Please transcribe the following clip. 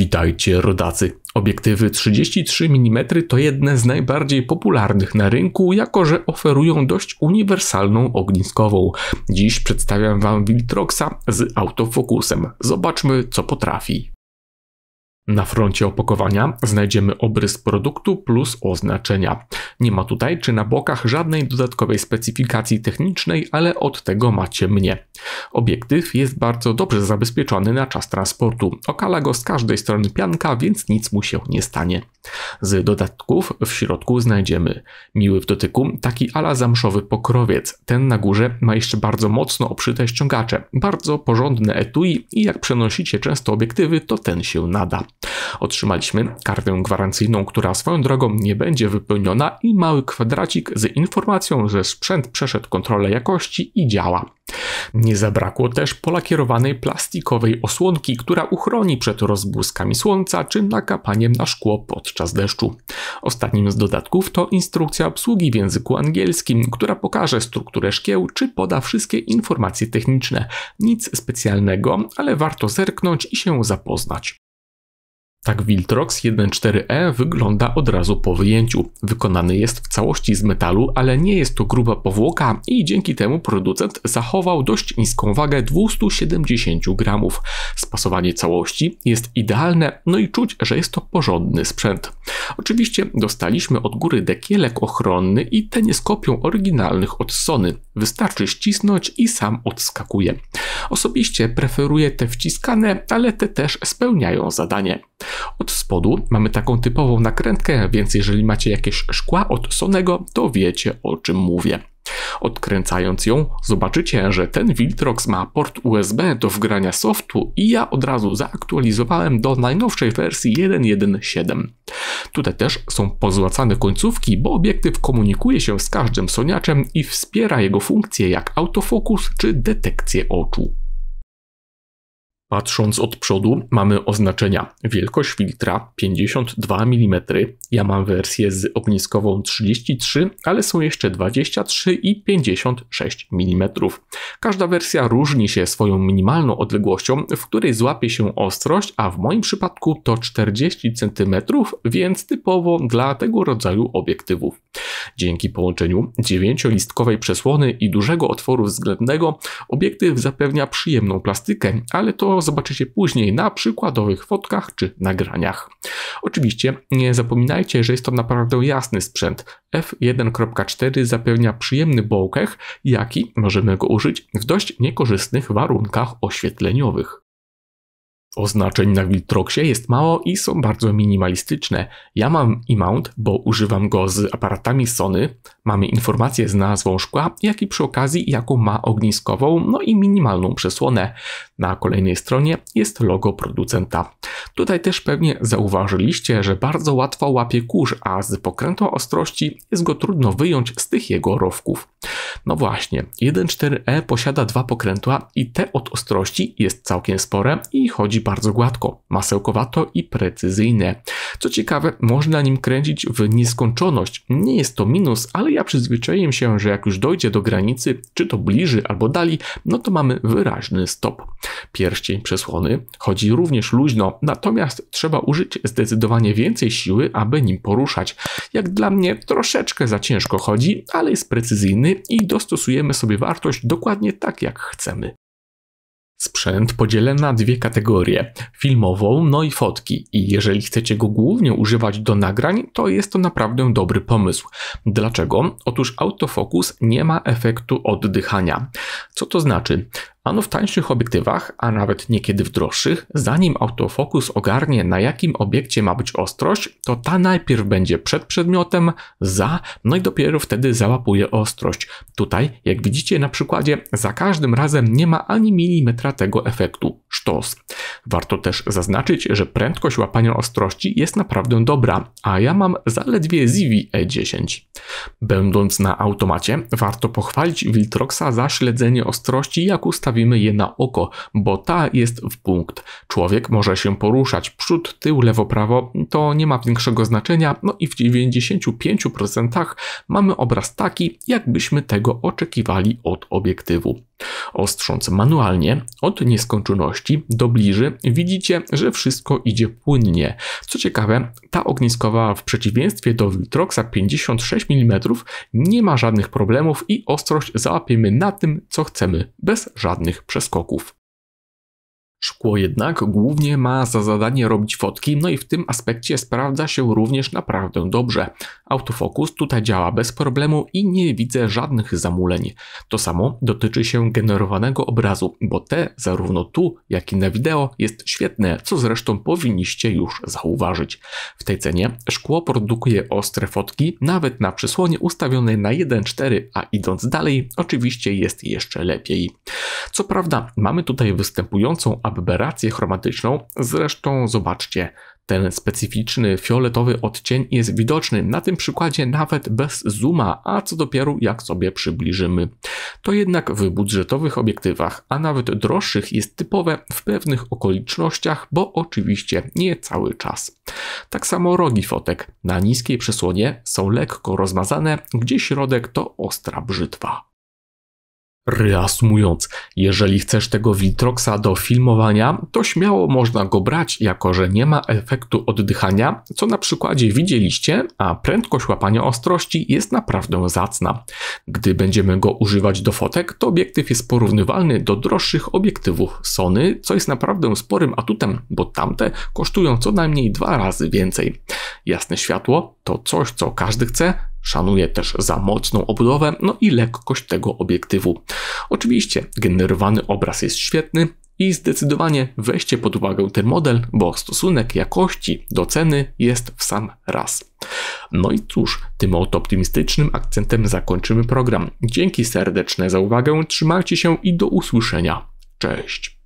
Witajcie rodacy. Obiektywy 33 mm to jedne z najbardziej popularnych na rynku, jako że oferują dość uniwersalną ogniskową. Dziś przedstawiam Wam Wiltroxa z autofokusem. Zobaczmy co potrafi. Na froncie opakowania znajdziemy obrys produktu plus oznaczenia. Nie ma tutaj czy na bokach żadnej dodatkowej specyfikacji technicznej, ale od tego macie mnie. Obiektyw jest bardzo dobrze zabezpieczony na czas transportu. Okala go z każdej strony pianka, więc nic mu się nie stanie. Z dodatków w środku znajdziemy miły w dotyku taki ala zamszowy pokrowiec. Ten na górze ma jeszcze bardzo mocno obszyte ściągacze. Bardzo porządne etui i jak przenosicie często obiektywy, to ten się nada. Otrzymaliśmy kartę gwarancyjną, która swoją drogą nie będzie wypełniona i mały kwadracik z informacją, że sprzęt przeszedł kontrolę jakości i działa. Nie zabrakło też polakierowanej plastikowej osłonki, która uchroni przed rozbłyskami słońca czy nakapaniem na szkło podczas deszczu. Ostatnim z dodatków to instrukcja obsługi w języku angielskim, która pokaże strukturę szkieł czy poda wszystkie informacje techniczne. Nic specjalnego, ale warto zerknąć i się zapoznać. Tak Wiltrox 1.4e wygląda od razu po wyjęciu. Wykonany jest w całości z metalu, ale nie jest to gruba powłoka i dzięki temu producent zachował dość niską wagę 270 gramów. Spasowanie całości jest idealne, no i czuć, że jest to porządny sprzęt. Oczywiście dostaliśmy od góry dekielek ochronny i ten z kopią oryginalnych od Sony. Wystarczy ścisnąć i sam odskakuje. Osobiście preferuję te wciskane, ale te też spełniają zadanie. Od spodu mamy taką typową nakrętkę, więc jeżeli macie jakieś szkła od Sonego, to wiecie o czym mówię. Odkręcając ją, zobaczycie, że ten Viltrox ma port USB do wgrania softu i ja od razu zaaktualizowałem do najnowszej wersji 1.1.7. Tutaj też są pozłacane końcówki, bo obiektyw komunikuje się z każdym soniaczem i wspiera jego funkcje jak autofokus czy detekcję oczu. Patrząc od przodu, mamy oznaczenia wielkość filtra 52 mm. Ja mam wersję z ogniskową 33, ale są jeszcze 23 i 56 mm. Każda wersja różni się swoją minimalną odległością, w której złapie się ostrość, a w moim przypadku to 40 cm, więc typowo dla tego rodzaju obiektywów. Dzięki połączeniu dziewięciolistkowej przesłony i dużego otworu względnego obiektyw zapewnia przyjemną plastykę, ale to zobaczycie później na przykładowych fotkach czy nagraniach. Oczywiście nie zapominajcie, że jest to naprawdę jasny sprzęt. F1.4 zapewnia przyjemny bokeh, jaki możemy go użyć w dość niekorzystnych warunkach oświetleniowych. Oznaczeń na Wiltroxie jest mało i są bardzo minimalistyczne. Ja mam E-mount, bo używam go z aparatami Sony. Mamy informacje z nazwą szkła, jak i przy okazji jaką ma ogniskową, no i minimalną przesłonę. Na kolejnej stronie jest logo producenta. Tutaj też pewnie zauważyliście, że bardzo łatwo łapie kurz, a z pokrętła ostrości jest go trudno wyjąć z tych jego rowków. No właśnie, 1.4e posiada dwa pokrętła i te od ostrości jest całkiem spore i chodzi bardzo gładko, masełkowato i precyzyjne. Co ciekawe, można nim kręcić w nieskończoność. Nie jest to minus, ale ja przyzwyczaiłem się, że jak już dojdzie do granicy, czy to bliżej albo dali, no to mamy wyraźny stop. Pierścień przesłony chodzi również luźno, natomiast trzeba użyć zdecydowanie więcej siły, aby nim poruszać. Jak dla mnie troszeczkę za ciężko chodzi, ale jest precyzyjny i dostosujemy sobie wartość dokładnie tak, jak chcemy. Sprzęt podzielę na dwie kategorie: filmową, no i fotki. I jeżeli chcecie go głównie używać do nagrań, to jest to naprawdę dobry pomysł. Dlaczego? Otóż autofokus nie ma efektu oddychania. Co to znaczy? Ano w tańszych obiektywach, a nawet niekiedy w droższych, zanim autofokus ogarnie na jakim obiekcie ma być ostrość, to ta najpierw będzie przed przedmiotem, za, no i dopiero wtedy załapuje ostrość. Tutaj, jak widzicie na przykładzie, za każdym razem nie ma ani milimetra tego efektu. Sztos. Warto też zaznaczyć, że prędkość łapania ostrości jest naprawdę dobra, a ja mam zaledwie e Zivi E10. Będąc na automacie, warto pochwalić Wiltroxa za śledzenie ostrości, jak ustawimy je na oko, bo ta jest w punkt. Człowiek może się poruszać przód, tył, lewo, prawo, to nie ma większego znaczenia, no i w 95% mamy obraz taki, jakbyśmy tego oczekiwali od obiektywu. Ostrząc manualnie od nieskończoności do bliży, widzicie, że wszystko idzie płynnie. Co ciekawe, ta ogniskowa w przeciwieństwie do Wiltroxa 56 mm mm, nie ma żadnych problemów i ostrość załapiemy na tym, co chcemy, bez żadnych przeskoków. Szkło jednak głównie ma za zadanie robić fotki, no i w tym aspekcie sprawdza się również naprawdę dobrze. Autofokus tutaj działa bez problemu i nie widzę żadnych zamuleń. To samo dotyczy się generowanego obrazu, bo te zarówno tu, jak i na wideo jest świetne, co zresztą powinniście już zauważyć. W tej cenie szkło produkuje ostre fotki, nawet na przysłonie ustawionej na 1.4, a idąc dalej oczywiście jest jeszcze lepiej. Co prawda mamy tutaj występującą aberrację chromatyczną. Zresztą zobaczcie, ten specyficzny fioletowy odcień jest widoczny na tym przykładzie nawet bez zooma, a co dopiero jak sobie przybliżymy. To jednak w budżetowych obiektywach, a nawet droższych jest typowe w pewnych okolicznościach, bo oczywiście nie cały czas. Tak samo rogi fotek na niskiej przesłonie są lekko rozmazane, gdzie środek to ostra brzytwa. Reasumując, jeżeli chcesz tego Viltroxa do filmowania, to śmiało można go brać, jako że nie ma efektu oddychania, co na przykładzie widzieliście, a prędkość łapania ostrości jest naprawdę zacna. Gdy będziemy go używać do fotek, to obiektyw jest porównywalny do droższych obiektywów Sony, co jest naprawdę sporym atutem, bo tamte kosztują co najmniej dwa razy więcej. Jasne światło to coś, co każdy chce, Szanuje też za mocną obudowę, no i lekkość tego obiektywu. Oczywiście generowany obraz jest świetny i zdecydowanie weźcie pod uwagę ten model, bo stosunek jakości do ceny jest w sam raz. No i cóż, tym oto optymistycznym akcentem zakończymy program. Dzięki serdeczne za uwagę, trzymajcie się i do usłyszenia. Cześć!